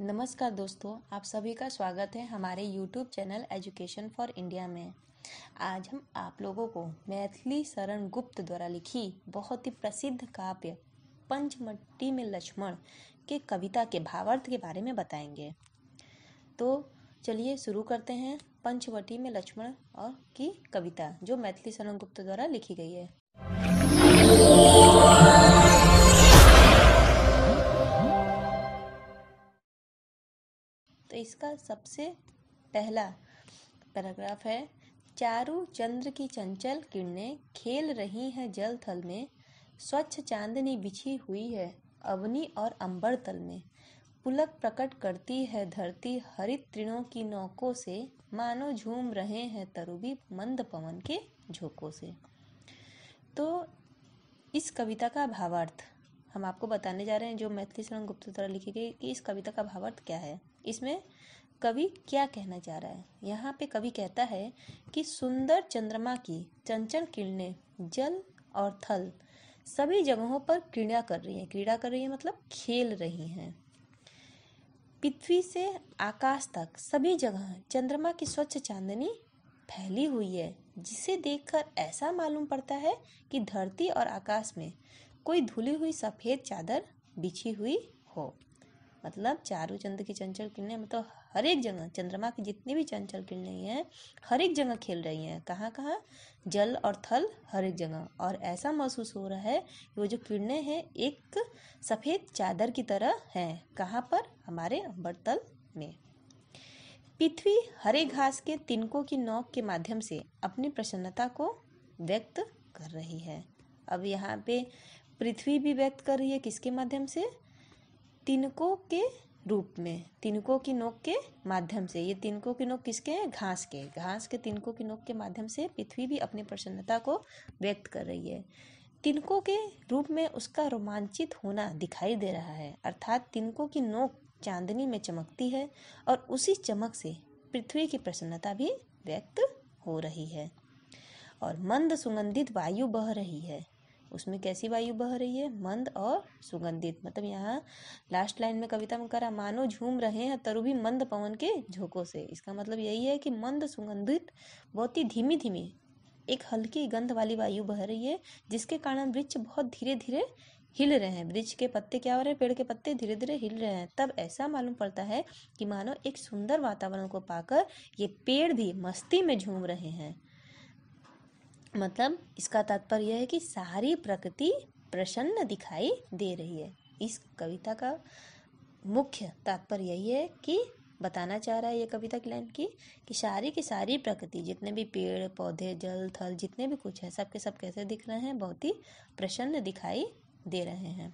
नमस्कार दोस्तों आप सभी का स्वागत है हमारे YouTube channel education for India में आज हम आप लोगों को मैथिली शरण गुप्त द्वारा लिखी बहुत ही प्रसिद्ध काव्य पंचमट्टी में लक्ष्मण के कविता के भावार्थ के बारे में बताएंगे तो चलिए शुरू करते हैं पंचवटी में लक्ष्मण और की कविता जो मैथिली शरण गुप्त द्वारा लिखी गई है इसका सबसे पहला पैराग्राफ है चारू चंद्र की चंचल किरणें खेल रही हैं जल थल में स्वच्छ चांदनी बिछी हुई है अवनी और अंबर तल में पुलक प्रकट करती है धरती हरित तृणों की नौकों से मानो झूम रहे हैं तरुबी मंद पवन के झोंकों से तो इस कविता का भावार्थ हम आपको बताने जा रहे हैं जो मैथिली शरण गुप्त द्वारा लिखी गई कि इस कविता का भावार्थ क्या है इसमें कवि क्या कहना चाह रहा है यहाँ पे कवि कहता है कि सुंदर चंद्रमा की चंचल किरणें जल और थल सभी जगहों पर क्रीड़ा कर रही हैं क्रीड़ा कर रही है मतलब खेल रही हैं पृथ्वी से आकाश तक सभी जगह चंद्रमा की स्वच्छ चांदनी फैली हुई है जिसे देखकर ऐसा मालूम पड़ता है कि धरती और आकाश में कोई धुली हुई सफ़ेद चादर बिछी हुई हो मतलब चारों चंद्र की चंचल किरणें मतलब हर एक जगह चंद्रमा की जितनी भी चंचल किरणें हैं हर एक जगह खेल रही हैं कहाँ कहाँ जल और थल हर एक जगह और ऐसा महसूस हो रहा है कि वो जो किरणें हैं एक सफ़ेद चादर की तरह हैं कहाँ पर हमारे अंबर तल में पृथ्वी हरे घास के तिनकों की नोक के माध्यम से अपनी प्रसन्नता को व्यक्त कर रही है अब यहाँ पे पृथ्वी भी व्यक्त कर रही है किसके माध्यम से तिनको के रूप में तिनको की नोक के माध्यम से ये तिनको की नोक किसके हैं घास के घास के तिनको की नोक के माध्यम से पृथ्वी भी अपनी प्रसन्नता को व्यक्त कर रही है तिनको के रूप में उसका रोमांचित होना दिखाई दे रहा है अर्थात तिनको की नोक चांदनी में चमकती है और उसी चमक से पृथ्वी की प्रसन्नता भी व्यक्त हो रही है और मंद सुगंधित वायु बह रही है उसमें कैसी वायु बह रही है मंद और सुगंधित मतलब यहाँ लास्ट लाइन में कविता में करा मानो झूम रहे हैं तरु भी मंद पवन के झोंकों से इसका मतलब यही है कि मंद सुगंधित बहुत ही धीमी धीमी एक हल्की गंध वाली वायु बह रही है जिसके कारण वृक्ष बहुत धीरे धीरे हिल रहे हैं वृक्ष के पत्ते क्या हो रहे हैं पेड़ के पत्ते धीरे धीरे हिल रहे हैं तब ऐसा मालूम पड़ता है कि मानो एक सुंदर वातावरण को पाकर ये पेड़ भी मस्ती में झूम रहे हैं मतलब इसका तात्पर्य यह है कि सारी प्रकृति प्रसन्न दिखाई दे रही है इस कविता का मुख्य तात्पर्य यही है कि बताना चाह रहा है ये कविता की लाइन की कि सारी की सारी प्रकृति जितने भी पेड़ पौधे जल थल जितने भी कुछ है सब के सब कैसे दिख रहे हैं बहुत ही प्रसन्न दिखाई दे रहे हैं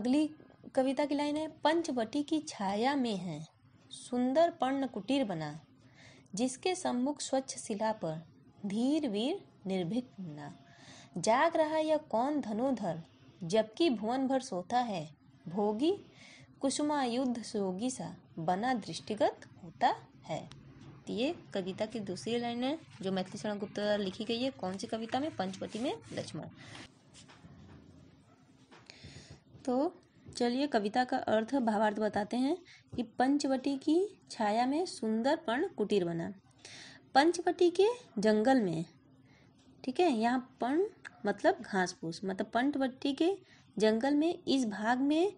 अगली कविता की लाइन है पंचवटी की छाया में है सुंदर पर्ण कुटीर बना जिसके सम्मुख स्वच्छ शिला पर धीर वीर निर्भीक जाग रहा यह कौन धनुधर जबकि भुवन भर सोता है भोगी कुसुमा युद्ध सोगी सा बना दृष्टिगत होता है ये कविता की दूसरी लाइन है जो मैथिली शरण गुप्त द्वारा लिखी गई है कौन सी कविता में पंचवटी में लक्ष्मण तो चलिए कविता का अर्थ भावार्थ बताते हैं कि पंचवटी की छाया में सुंदर पर्ण कुटीर बना पंचवटी के जंगल में ठीक है यहाँ पण मतलब घास फूस मतलब पंचवटी के जंगल में इस भाग में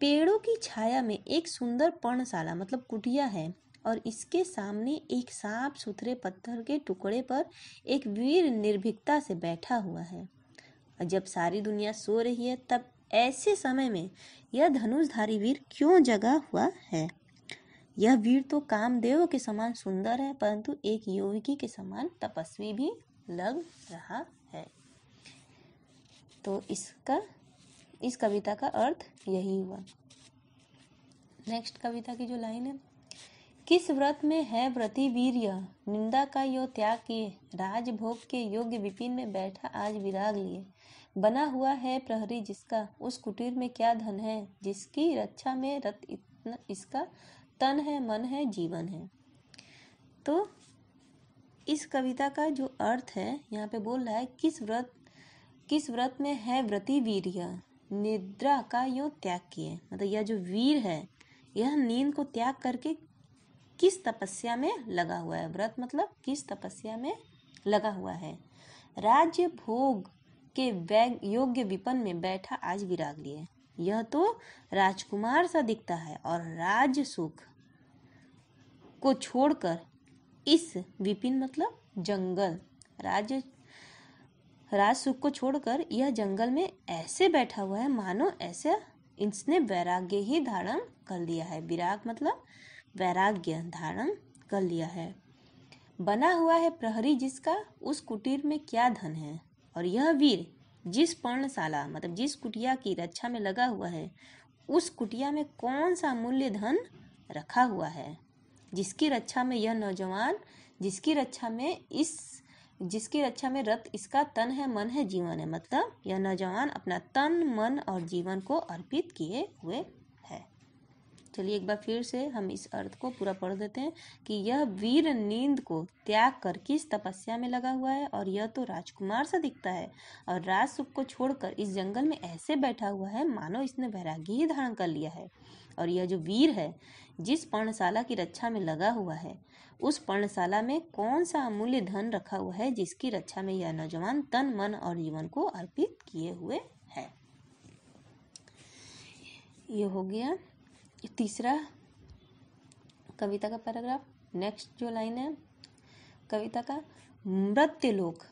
पेड़ों की छाया में एक सुंदर पर्णशाला मतलब कुटिया है और इसके सामने एक साफ सुथरे पत्थर के टुकड़े पर एक वीर निर्भीकता से बैठा हुआ है और जब सारी दुनिया सो रही है तब ऐसे समय में यह धनुषधारी वीर क्यों जगा हुआ है यह वीर तो कामदेव के समान सुंदर है परंतु एक योगी के समान तपस्वी भी लग रहा है तो इसका इस कविता का अर्थ यही हुआ नेक्स्ट कविता की जो लाइन है किस व्रत में है व्रति वीर निंदा का यो त्याग किए राजभोग के योग्य विपिन में बैठा आज विराग लिए बना हुआ है प्रहरी जिसका उस कुटीर में क्या धन है जिसकी रक्षा में रत इतना इसका तन है मन है जीवन है तो इस कविता का जो अर्थ है यहाँ पे बोल रहा है किस व्रत किस व्रत में है व्रति वीर निद्रा का यो त्याग किए मतलब यह जो वीर है यह नींद को त्याग करके किस तपस्या में लगा हुआ है व्रत मतलब किस तपस्या में लगा हुआ है राज्य भोग के वैग योग्य विपन में बैठा आज विराग लिए यह तो राजकुमार सा दिखता है और राज सुख को छोड़कर इस विपिन मतलब जंगल राज सुख को छोड़कर यह जंगल में ऐसे बैठा हुआ है मानो ऐसे इसने वैराग्य ही धारण कर लिया है विराग मतलब वैराग्य धारण कर लिया है बना हुआ है प्रहरी जिसका उस कुटीर में क्या धन है और यह वीर जिस पर्णशाला मतलब जिस कुटिया की रक्षा में लगा हुआ है उस कुटिया में कौन सा मूल्य धन रखा हुआ है जिसकी रक्षा में यह नौजवान जिसकी रक्षा में इस जिसकी रक्षा में रथ इसका तन है मन है जीवन है मतलब यह नौजवान अपना तन मन और जीवन को अर्पित किए हुए है चलिए एक बार फिर से हम इस अर्थ को पूरा पढ़ देते हैं कि यह वीर नींद को त्याग कर किस तपस्या में लगा हुआ है और यह तो राजकुमार सा दिखता है और राजसुख को छोड़कर इस जंगल में ऐसे बैठा हुआ है मानो इसने वैरागी ही धारण कर लिया है और यह जो वीर है जिस पर्णशाला की रक्षा में लगा हुआ है उस पर्णशाला में कौन सा अमूल्य धन रखा हुआ है जिसकी रक्षा में यह नौजवान तन मन और जीवन को अर्पित किए हुए है ये हो गया तीसरा कविता का पैराग्राफ नेक्स्ट जो लाइन है कविता का मृत्युलोक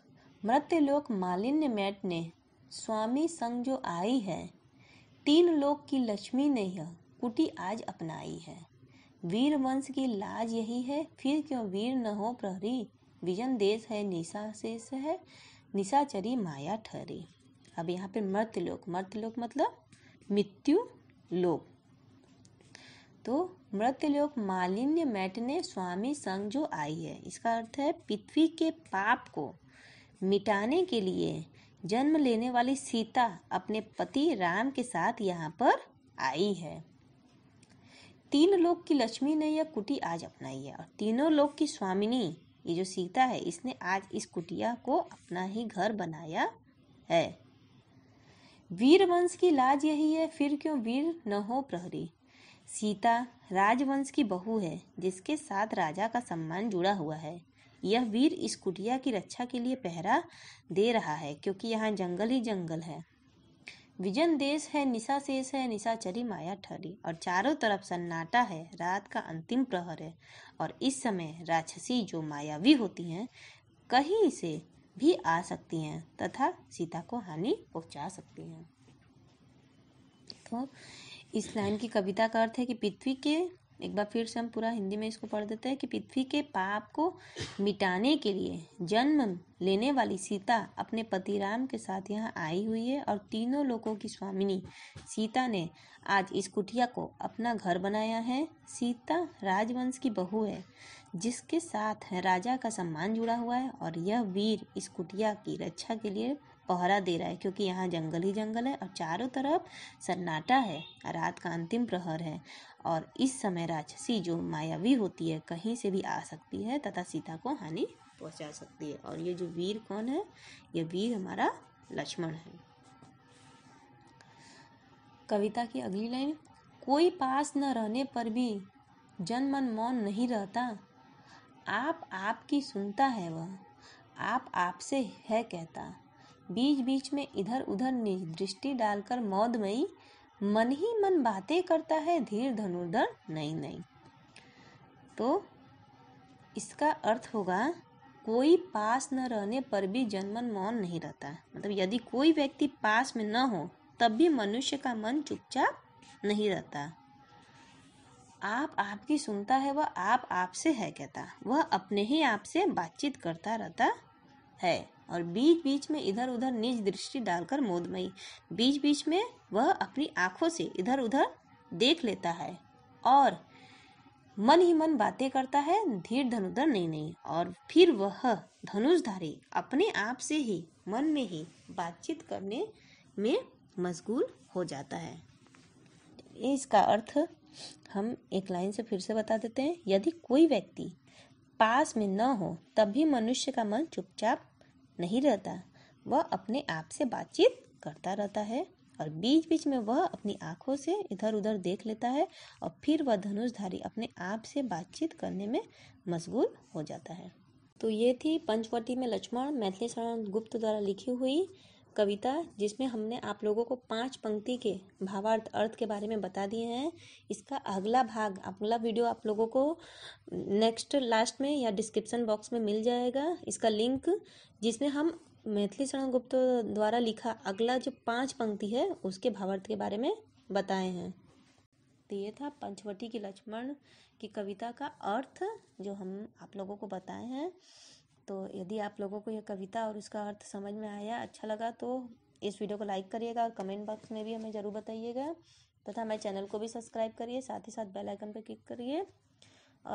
मृत्यलोक मालिन्य मैट ने स्वामी संग जो आई है तीन लोक की लक्ष्मी ने यह कुटी आज अपनाई है वीर वंश की लाज यही है फिर क्यों वीर न हो प्रहरी विजन देश है निशा शेष है निशाचरी माया ठहरी अब यहाँ पे मर्त लोक मर्त लोक मतलब मृत्यु लोक तो मृतलोक मालिन्य मैटने स्वामी संग जो आई है इसका अर्थ है पृथ्वी के पाप को मिटाने के लिए जन्म लेने वाली सीता अपने पति राम के साथ यहाँ पर आई है तीन लोक की लक्ष्मी ने यह कुटी आज अपनाई है और तीनों लोक की स्वामिनी ये जो सीता है इसने आज इस कुटिया को अपना ही घर बनाया है वीर वंश की लाज यही है फिर क्यों वीर न हो प्रहरी सीता राजवंश की बहू है जिसके साथ राजा का सम्मान जुड़ा हुआ है यह वीर इस कुटिया की रक्षा के लिए पहरा दे रहा है क्योंकि यहाँ जंगल ही जंगल है विजन देश है निशा शेष है निशा चरी माया ठरी और चारों तरफ सन्नाटा है रात का अंतिम प्रहर है और इस समय राक्षसी जो मायावी होती हैं कहीं से भी आ सकती हैं तथा सीता को हानि पहुंचा सकती हैं तो इस लाइन की कविता का अर्थ है कि पृथ्वी के एक बार फिर से हम पूरा हिंदी में इसको पढ़ देते हैं कि पृथ्वी के पाप को मिटाने के लिए जन्म लेने वाली सीता अपने पति राम के साथ यहाँ आई हुई है और तीनों लोगों की स्वामिनी सीता ने आज इस कुटिया को अपना घर बनाया है सीता राजवंश की बहू है जिसके साथ राजा का सम्मान जुड़ा हुआ है और यह वीर इस कुटिया की रक्षा के लिए पहरा दे रहा है क्योंकि यहाँ जंगल ही जंगल है और चारों तरफ सन्नाटा है रात का अंतिम प्रहर है और इस समय राक्षसी जो मायावी होती है कहीं से भी आ सकती है तथा सीता को हानि पहुंचा सकती है और ये जो वीर कौन है ये वीर हमारा लक्ष्मण है कविता की अगली लाइन कोई पास न रहने पर भी जन मन मौन नहीं रहता आप आपकी सुनता है वह आप आपसे है कहता बीच बीच में इधर उधर दृष्टि डालकर मौदमयी मन ही मन बातें करता है धीर धनुर्धर नहीं नहीं तो इसका अर्थ होगा कोई पास न रहने पर भी जनमन मौन नहीं रहता मतलब यदि कोई व्यक्ति पास में न हो तब भी मनुष्य का मन चुपचाप नहीं रहता आप आपकी सुनता है वह आप आपसे है कहता वह अपने ही आपसे बातचीत करता रहता है और बीच बीच में इधर उधर निज दृष्टि डालकर मोदमयी बीच बीच में वह अपनी आंखों से इधर उधर देख लेता है और मन ही मन बातें करता है धीर धनुधर नहीं नहीं और फिर वह धनुषधारी अपने आप से ही मन में ही बातचीत करने में मशगूल हो जाता है इसका अर्थ हम एक लाइन से फिर से बता देते हैं यदि कोई व्यक्ति पास में न हो तब भी मनुष्य का मन चुपचाप नहीं रहता वह अपने आप से बातचीत करता रहता है और बीच बीच में वह अपनी आंखों से इधर उधर देख लेता है और फिर वह धनुषधारी अपने आप से बातचीत करने में मशगूल हो जाता है तो ये थी पंचवटी में लक्ष्मण मैथिली शरण गुप्त द्वारा लिखी हुई कविता जिसमें हमने आप लोगों को पांच पंक्ति के भावार्थ अर्थ के बारे में बता दिए हैं इसका अगला भाग अगला वीडियो आप लोगों को नेक्स्ट लास्ट में या डिस्क्रिप्शन बॉक्स में मिल जाएगा इसका लिंक जिसमें हम मैथिली शरण गुप्त द्वारा लिखा अगला जो पांच पंक्ति है उसके भावार्थ के बारे में बताए हैं तो ये था पंचवटी की लक्ष्मण की कविता का अर्थ जो हम आप लोगों को बताए हैं तो यदि आप लोगों को यह कविता और उसका अर्थ समझ में आया अच्छा लगा तो इस वीडियो को लाइक करिएगा और कमेंट बॉक्स में भी हमें ज़रूर बताइएगा तथा हमारे चैनल को भी सब्सक्राइब करिए साथ ही साथ बेल आइकन पर क्लिक करिए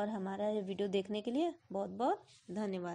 और हमारा ये वीडियो देखने के लिए बहुत बहुत धन्यवाद